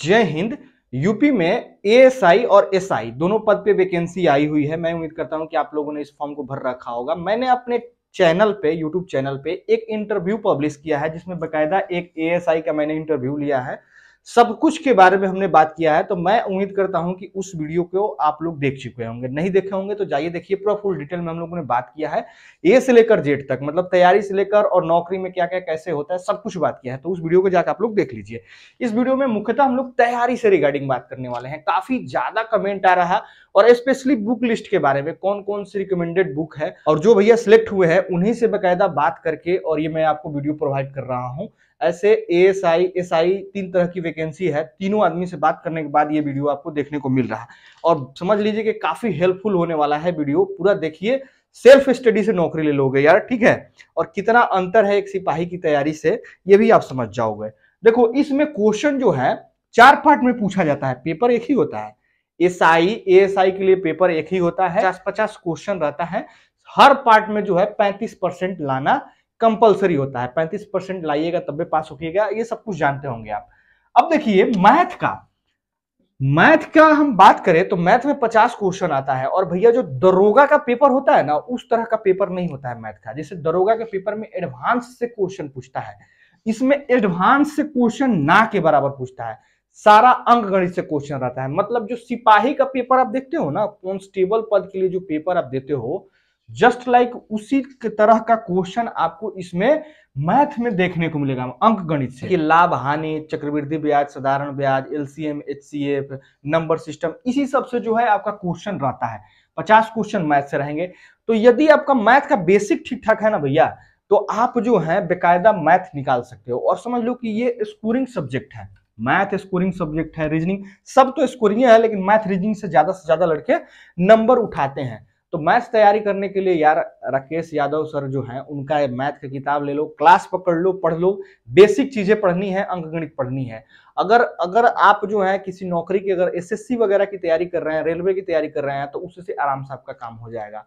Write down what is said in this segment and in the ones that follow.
जय हिंद यूपी में एएसआई और एसआई दोनों पद पे वैकेंसी आई हुई है मैं उम्मीद करता हूं कि आप लोगों ने इस फॉर्म को भर रखा होगा मैंने अपने चैनल पे यूट्यूब चैनल पे एक इंटरव्यू पब्लिश किया है जिसमें बकायदा एक एएसआई का मैंने इंटरव्यू लिया है सब कुछ के बारे में हमने बात किया है तो मैं उम्मीद करता हूं कि उस वीडियो को आप लोग देख चुके होंगे नहीं देखे होंगे तो जाइए देखिए पूरा फुल डिटेल में हम लोगों ने बात किया है ए से लेकर जेड तक मतलब तैयारी से लेकर और नौकरी में क्या क्या कैसे होता है सब कुछ बात किया है तो उस वीडियो को जाकर आप लोग देख लीजिए इस वीडियो में मुख्यतः हम लोग तैयारी से रिगार्डिंग बात करने वाले हैं काफी ज्यादा कमेंट आ रहा है और स्पेशली बुक लिस्ट के बारे में कौन कौन सी रिकमेंडेड बुक है और जो भैया सिलेक्ट हुए हैं उन्हीं से बाकायदा बात करके और ये मैं आपको वीडियो प्रोवाइड कर रहा हूँ ऐसे A S I S I तीन तरह की वैकेंसी है तीनों आदमी से बात करने के बाद ये वीडियो आपको देखने को मिल रहा है और समझ लीजिए कि काफी हेल्पफुल होने वाला है वीडियो पूरा देखिए सेल्फ स्टडी से नौकरी ले लोगे यार ठीक है और कितना अंतर है एक सिपाही की तैयारी से ये भी आप समझ जाओगे देखो इसमें क्वेश्चन जो है चार पार्ट में पूछा जाता है पेपर एक ही होता है एस आई एस आई के लिए पेपर एक ही होता है पचास पचास क्वेश्चन रहता है हर पार्ट में जो है पैंतीस परसेंट लाना कंपलसरी होता है पैंतीस परसेंट लाइएगा तब पास होगा ये सब कुछ जानते होंगे आप अब देखिए मैथ का मैथ का हम बात करें तो मैथ में पचास क्वेश्चन आता है और भैया जो दरोगा का पेपर होता है ना उस तरह का पेपर नहीं होता है मैथ का जैसे दरोगा के पेपर में एडवांस से क्वेश्चन पूछता है इसमें एडवांस से क्वेश्चन ना के बराबर पूछता है सारा अंक गणित से क्वेश्चन रहता है मतलब जो सिपाही का पेपर आप देखते हो ना कॉन्स्टेबल पद के लिए जो पेपर आप देते हो जस्ट लाइक उसी तरह का क्वेश्चन आपको इसमें मैथ में देखने को मिलेगा अंक गणित से कि लाभ हानि चक्रवृद्धि ब्याज साधारण ब्याज एलसीएम एचसीएफ नंबर सिस्टम इसी सब से जो है आपका क्वेश्चन रहता है पचास क्वेश्चन मैथ से रहेंगे तो यदि आपका मैथ का बेसिक ठीक ठाक है ना भैया तो आप जो है बेकायदा मैथ निकाल सकते हो और समझ लो कि ये स्कोरिंग सब्जेक्ट है मैथ स्कोरिंग सब्जेक्ट है रीजनिंग सब तो स्कोरिंग है लेकिन मैथ रीजनिंग से ज्यादा से ज्यादा लड़के नंबर उठाते हैं तो मैथ्स तैयारी करने के लिए यार राकेश यादव सर जो हैं उनका मैथ की किताब ले लो क्लास पकड़ लो पढ़ लो बेसिक चीजें पढ़नी है अंकगणित पढ़नी है अगर अगर आप जो है किसी नौकरी की अगर एसएससी वगैरह की तैयारी कर रहे हैं रेलवे की तैयारी कर रहे हैं तो उससे आराम से आपका काम हो जाएगा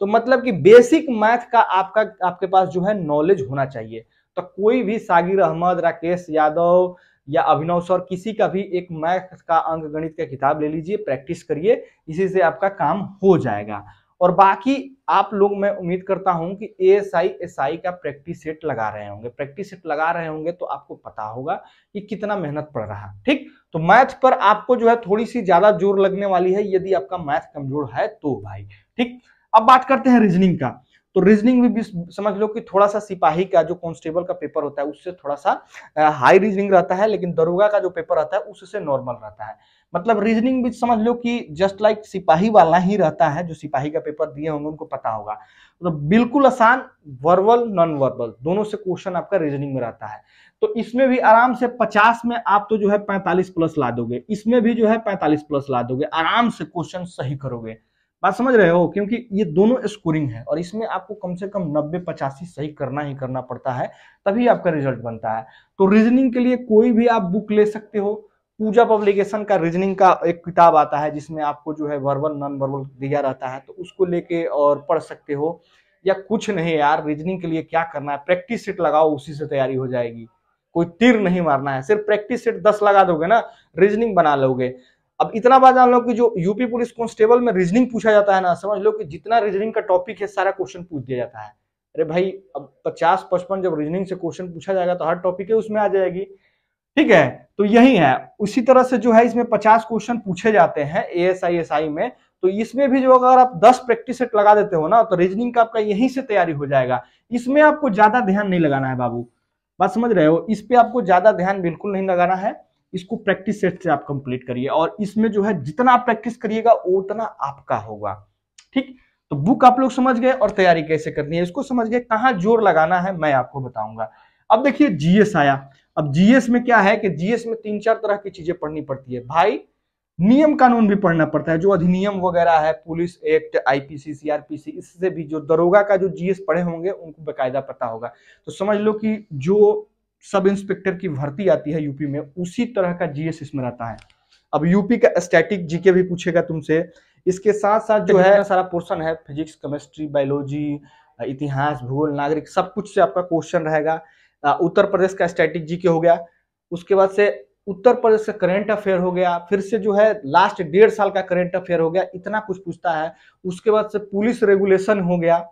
तो मतलब कि बेसिक मैथ का आपका आपके पास जो है नॉलेज होना चाहिए तो कोई भी सागिर अहमद राकेश यादव या अभिनव सर किसी का भी एक मैथ का अंक गणित का किताब ले लीजिए प्रैक्टिस करिए इसी से आपका काम हो जाएगा और बाकी आप लोग मैं उम्मीद करता हूं कि A S I S I का प्रैक्टिस सेट लगा रहे होंगे प्रैक्टिस सेट लगा रहे होंगे तो आपको पता होगा कि कितना मेहनत पड़ रहा ठीक तो मैथ पर आपको जो है थोड़ी सी ज्यादा जोर लगने वाली है यदि आपका मैथ कमजोर है तो भाई ठीक अब बात करते हैं रीजनिंग का तो रीजनिंग भी, भी समझ लो कि थोड़ा सा सिपाही का जो कॉन्स्टेबल का पेपर होता है उससे थोड़ा सा हाई रीजनिंग रहता है लेकिन दरोगा का जो पेपर रहता है उससे नॉर्मल रहता है मतलब रीजनिंग भी समझ लो कि जस्ट लाइक सिपाही वाला ही रहता है जो सिपाही का पेपर दिए होंगे उनको पता होगा तो बिल्कुल आसान वर्बल नॉन वर्बल दोनों से क्वेश्चन आपका रीजनिंग में रहता है तो इसमें भी आराम से 50 में आप तो जो है 45 प्लस ला दोगे इसमें भी जो है 45 प्लस ला दोगे आराम से क्वेश्चन सही करोगे बात समझ रहे हो क्योंकि ये दोनों स्कोरिंग है और इसमें आपको कम से कम नब्बे पचासी सही करना ही करना पड़ता है तभी आपका रिजल्ट बनता है तो रीजनिंग के लिए कोई भी आप बुक ले सकते हो पूजा पब्लिकेशन का रीजनिंग का एक किताब आता है जिसमें आपको जो है वर्बल नॉन वर्बल दिया रहता है तो उसको लेके और पढ़ सकते हो या कुछ नहीं यार रीजनिंग के लिए क्या करना है प्रैक्टिस सेट लगाओ उसी से तैयारी हो जाएगी कोई तीर नहीं मारना है सिर्फ प्रैक्टिस सेट दस लगा दोगे ना रीजनिंग बना लोगे अब इतना बात जान लो कि जो यूपी पुलिस कांस्टेबल में रीजनिंग पूछा जाता है ना समझ लो कि जितना रीजनिंग का टॉपिक है सारा क्वेश्चन पूछ दिया जाता है अरे भाई अब पचास पचपन जब रीजनिंग से क्वेश्चन पूछा जाएगा तो हर टॉपिक है उसमें आ जाएगी ठीक है तो यही है उसी तरह से जो है इसमें पचास क्वेश्चन पूछे जाते हैं A S I S I में तो इसमें भी जो अगर आप दस प्रैक्टिस सेट लगा देते हो ना तो रीजनिंग का आपका यहीं से तैयारी हो जाएगा इसमें आपको ज्यादा ध्यान नहीं लगाना है बाबू बात समझ रहे हो इस पे आपको ज्यादा ध्यान बिल्कुल नहीं लगाना है इसको प्रैक्टिस सेट से आप कंप्लीट करिए और इसमें जो है जितना आप प्रैक्टिस करिएगा उतना आपका होगा ठीक तो बुक आप लोग समझ गए और तैयारी कैसे करनी है इसको समझ गए कहाँ जोर लगाना है मैं आपको बताऊंगा अब देखिए जीएस आया अब जीएस में क्या है कि जीएस में तीन चार तरह की चीजें पढ़नी पड़ती है भाई नियम कानून भी पढ़ना पड़ता है जो अधिनियम वगैरह है पुलिस एक्ट आईपीसी सीआरपीसी इससे भी जो दरोगा का जो जीएस पढ़े होंगे उनको बकायदा पता होगा तो समझ लो कि जो सब इंस्पेक्टर की भर्ती आती है यूपी में उसी तरह का जीएस इसमें रहता है अब यूपी का स्टैटिक जीके भी पूछेगा तुमसे इसके साथ साथ जो है सारा पोर्सन है फिजिक्स केमिस्ट्री बायोलॉजी इतिहास भूगोल नागरिक सब कुछ से आपका क्वेश्चन रहेगा उत्तर प्रदेश का स्टैटिक जीके हो गया उसके बाद से उत्तर प्रदेश का करेंट अफेयर हो गया फिर से जो है लास्ट डेढ़ साल का करेंट अफेयर हो गया इतना कुछ पूछता है उसके बाद से पुलिस रेगुलेशन हो गया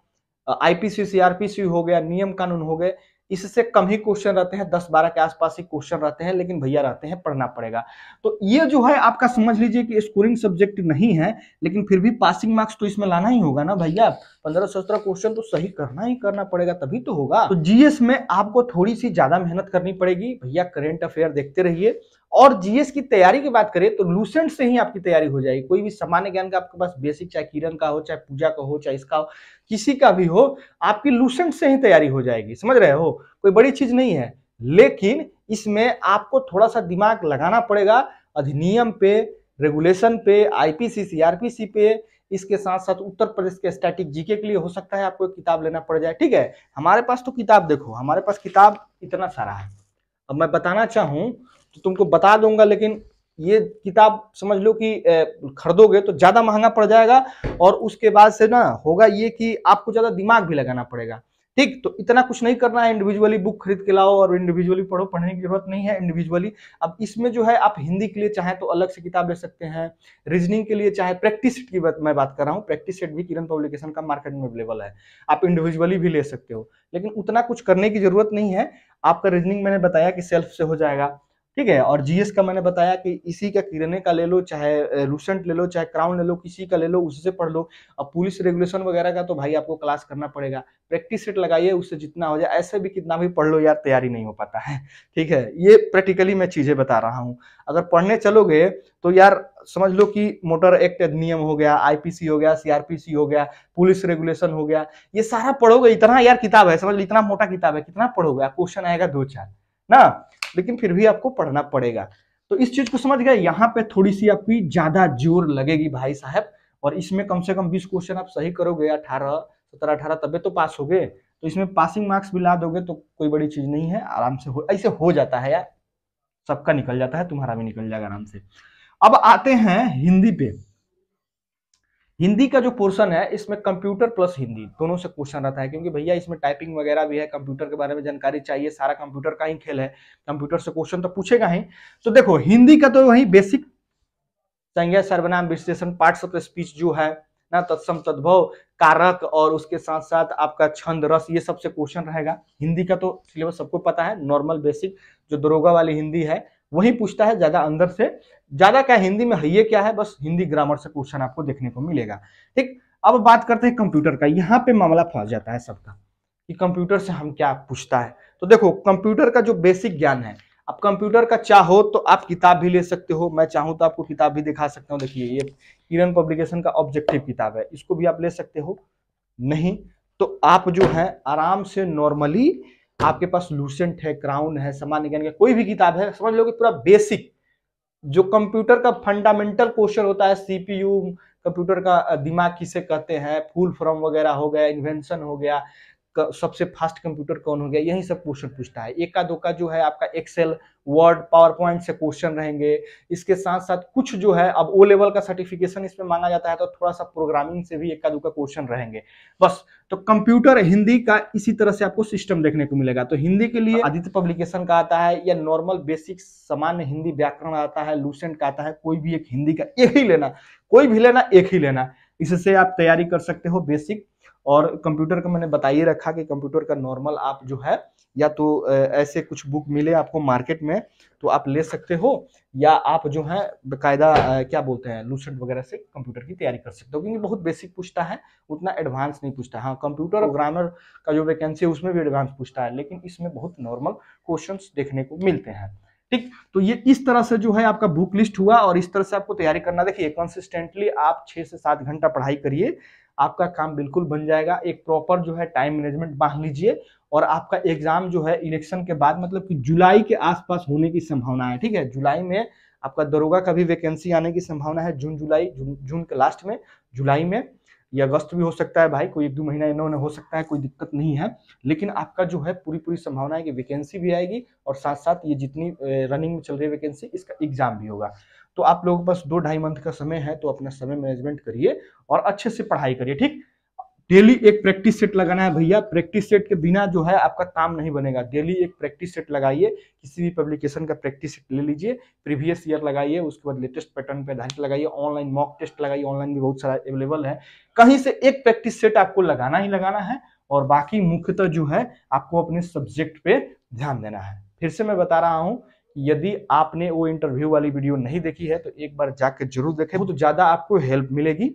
आईपीसी सीआरपीसी हो गया नियम कानून हो गए इससे कम ही क्वेश्चन रहते हैं दस बारह के आसपास ही क्वेश्चन रहते हैं लेकिन भैया रहते हैं पढ़ना पड़ेगा तो ये जो है आपका समझ लीजिए कि स्कोरिंग सब्जेक्ट नहीं है लेकिन फिर भी पासिंग मार्क्स तो इसमें लाना ही होगा ना भैया पंद्रह सौ सत्रह क्वेश्चन तो सही करना ही करना पड़ेगा तभी तो होगा तो जीएस में आपको थोड़ी सी ज्यादा मेहनत करनी पड़ेगी भैया करेंट अफेयर देखते रहिए और जीएस की तैयारी की बात करें तो लूसेंट से ही आपकी तैयारी हो जाएगी कोई भी सामान्य ज्ञान का आपके पास बेसिक चाहे किरण का हो चाहे पूजा का हो चाहे इसका हो किसी का भी हो आपकी लूसेंट से ही तैयारी हो जाएगी समझ रहे हो कोई बड़ी चीज नहीं है लेकिन इसमें आपको थोड़ा सा दिमाग लगाना पड़ेगा अधिनियम पे रेगुलेशन पे आईपीसी सीआरपीसी पे इसके साथ साथ उत्तर प्रदेश के स्टैटिक जीके के लिए हो सकता है आपको एक किताब लेना पड़ जाए ठीक है हमारे पास तो किताब देखो हमारे पास किताब इतना सारा है अब मैं बताना चाहूँ तो तुमको बता दूंगा लेकिन ये किताब समझ लो कि खरीदोगे तो ज़्यादा महंगा पड़ जाएगा और उसके बाद से ना होगा ये कि आपको ज़्यादा दिमाग भी लगाना पड़ेगा ठीक तो इतना कुछ नहीं करना है इंडिविजुअली बुक खरीद के लाओ और इंडिविजुअली पढ़ो पढ़ने की जरूरत नहीं है इंडिविजुअली अब इसमें जो है आप हिंदी के लिए चाहे तो अलग से किताब ले सकते हैं रीजनिंग के लिए चाहे प्रैक्टिस सेट की बात मैं बात कर रहा हूँ प्रैक्टिस सेट भी किरण पब्लिकेशन का मार्केट में अवेलेबल है आप इंडिविजुअली भी ले सकते हो लेकिन उतना कुछ करने की जरूरत नहीं है आपका रीजनिंग मैंने बताया कि सेल्फ से हो जाएगा ठीक है और जीएस का मैंने बताया कि इसी का किरने का ले लो चाहे रूसेंट ले लो चाहे क्राउन ले लो किसी का ले लो उससे पढ़ लो अब पुलिस रेगुलेशन वगैरह का तो भाई आपको क्लास करना पड़ेगा प्रैक्टिस सेट लगाइए उससे जितना हो जाए ऐसे भी कितना भी पढ़ लो यार तैयारी नहीं हो पाता है ठीक है ये प्रैक्टिकली मैं चीजें बता रहा हूँ अगर पढ़ने चलोगे तो यार समझ लो कि मोटर एक्ट अधिनियम हो गया आईपीसी हो गया सीआरपीसी हो गया पुलिस रेगुलेशन हो गया ये सारा पढ़ोगे इतना यार किताब है समझ लो इतना मोटा किताब है कितना पढ़ोगे क्वेश्चन आएगा दो चार ना लेकिन फिर भी आपको पढ़ना पड़ेगा तो इस चीज को समझ गए यहाँ पे थोड़ी सी आपकी ज्यादा जोर लगेगी भाई साहब और इसमें कम से कम बीस क्वेश्चन आप सही करोगे अठारह सत्रह अठारह तबे तो पास हो गए तो इसमें पासिंग मार्क्स भी ला दोगे तो कोई बड़ी चीज नहीं है आराम से हो ऐसे हो जाता है यार सबका निकल जाता है तुम्हारा भी निकल जाएगा आराम से अब आते हैं हिंदी पे हिंदी का जो पोर्शन है इसमें कंप्यूटर प्लस हिंदी दोनों से क्वेश्चन रहता है क्योंकि भैया इसमें टाइपिंग वगैरह भी है कंप्यूटर के बारे में जानकारी चाहिए सारा कंप्यूटर का ही खेल है कंप्यूटर से क्वेश्चन तो पूछेगा ही तो देखो हिंदी का तो वही बेसिक संज्ञा सर्वनाम विश्लेषण पार्ट्स ऑफ स्पीच जो है ना तत्सम तद्भव कारक और उसके साथ साथ आपका छंद रस ये सबसे क्वेश्चन रहेगा हिंदी का तो सिलेबस सबको पता है नॉर्मल बेसिक जो दरोगा वाली हिंदी है वही पूछता है ज्यादा अंदर से ज्यादा क्या हिंदी में ये क्या है बस हिंदी ग्रामर से क्वेश्चन आपको देखने को मिलेगा ठीक अब बात करते हैं कंप्यूटर का यहाँ पे मामला फंस जाता है सबका कि कंप्यूटर से हम क्या पूछता है तो देखो कंप्यूटर का जो बेसिक ज्ञान है अब कंप्यूटर का चाहो तो आप किताब भी ले सकते हो मैं चाहूँ तो आपको किताब भी दिखा सकता हूँ देखिए ये किरण पब्लिकेशन का ऑब्जेक्टिव किताब है इसको भी आप ले सकते हो नहीं तो आप जो है आराम से नॉर्मली आपके पास लूसेंट है क्राउन है सामान्य ज्ञान का कोई भी किताब है समझ लो कि पूरा बेसिक जो कंप्यूटर का फंडामेंटल क्वेश्चन होता है सीपीयू कंप्यूटर का दिमाग किसे कहते हैं फुल फॉर्म वगैरह हो गया इन्वेंशन हो गया सबसे फास्ट कंप्यूटर कौन हो गया यही सब क्वेश्चन पूछता है एक का दो का जो है आपका एक्सेल वर्ड पावर पॉइंट से क्वेश्चन रहेंगे इसके साथ साथ कुछ जो है अब ओ लेवल का सर्टिफिकेशन इसमें मांगा जाता है तो थोड़ा सा प्रोग्रामिंग से भी एक का दो का क्वेश्चन रहेंगे बस तो कंप्यूटर हिंदी का इसी तरह से आपको सिस्टम देखने को मिलेगा तो हिंदी के लिए आदित्य पब्लिकेशन का आता है या नॉर्मल बेसिक सामान्य हिंदी व्याकरण आता है लूसेंट का आता है कोई भी एक हिंदी का एक ही लेना कोई भी लेना एक ही लेना इससे आप तैयारी कर सकते हो बेसिक और कंप्यूटर का मैंने बता ही रखा कि कंप्यूटर का नॉर्मल आप जो है या तो ऐसे कुछ बुक मिले आपको मार्केट में तो आप ले सकते हो या आप जो है बकायदा क्या बोलते हैं लूसेंट वगैरह से कंप्यूटर की तैयारी कर सकते हो क्योंकि बहुत बेसिक पूछता है उतना एडवांस नहीं पूछता हाँ कंप्यूटर और ग्रामर का जो वैकेंसी है उसमें भी एडवांस पूछता है लेकिन इसमें बहुत नॉर्मल क्वेश्चन देखने को मिलते हैं ठीक तो ये इस तरह से जो है आपका बुक लिस्ट हुआ और इस तरह से आपको तैयारी करना देखिए कंसिस्टेंटली आप छह से सात घंटा पढ़ाई करिए आपका काम बिल्कुल बन जाएगा एक प्रॉपर जो है टाइम मैनेजमेंट बांध लीजिए और आपका एग्जाम जो है इलेक्शन के बाद मतलब कि जुलाई के आसपास होने की संभावना है ठीक है जुलाई में आपका दरोगा का भी वैकेंसी आने की संभावना है जून जुलाई जून, जून के लास्ट में जुलाई में ये अगस्त भी हो सकता है भाई कोई एक दो महीना इन्होंने हो सकता है कोई दिक्कत नहीं है लेकिन आपका जो है पूरी पूरी संभावना है कि वैकेंसी भी आएगी और साथ साथ ये जितनी रनिंग में चल रही है वैकेंसी इसका एग्जाम भी होगा तो आप लोगों के पास दो ढाई मंथ का समय है तो अपना समय मैनेजमेंट करिए और अच्छे से पढ़ाई करिए ठीक डेली एक प्रैक्टिस सेट लगाना है भैया प्रैक्टिस सेट के बिना जो है आपका काम नहीं बनेगा डेली एक प्रैक्टिस सेट लगाइए किसी भी पब्लिकेशन का प्रैक्टिस सेट ले लीजिए प्रीवियस ईयर लगाइए उसके बाद लेटेस्ट पैटर्न पे आधारित लगाइए ऑनलाइन मॉक टेस्ट लगाइए ऑनलाइन भी बहुत सारा अवेलेबल है कहीं से एक प्रैक्टिस सेट आपको लगाना ही लगाना है और बाकी मुख्यतः जो है आपको अपने सब्जेक्ट पे ध्यान देना है फिर से मैं बता रहा हूँ यदि आपने वो इंटरव्यू वाली वीडियो नहीं देखी है तो एक बार जाकर जरूर देखें तो ज्यादा आपको हेल्प मिलेगी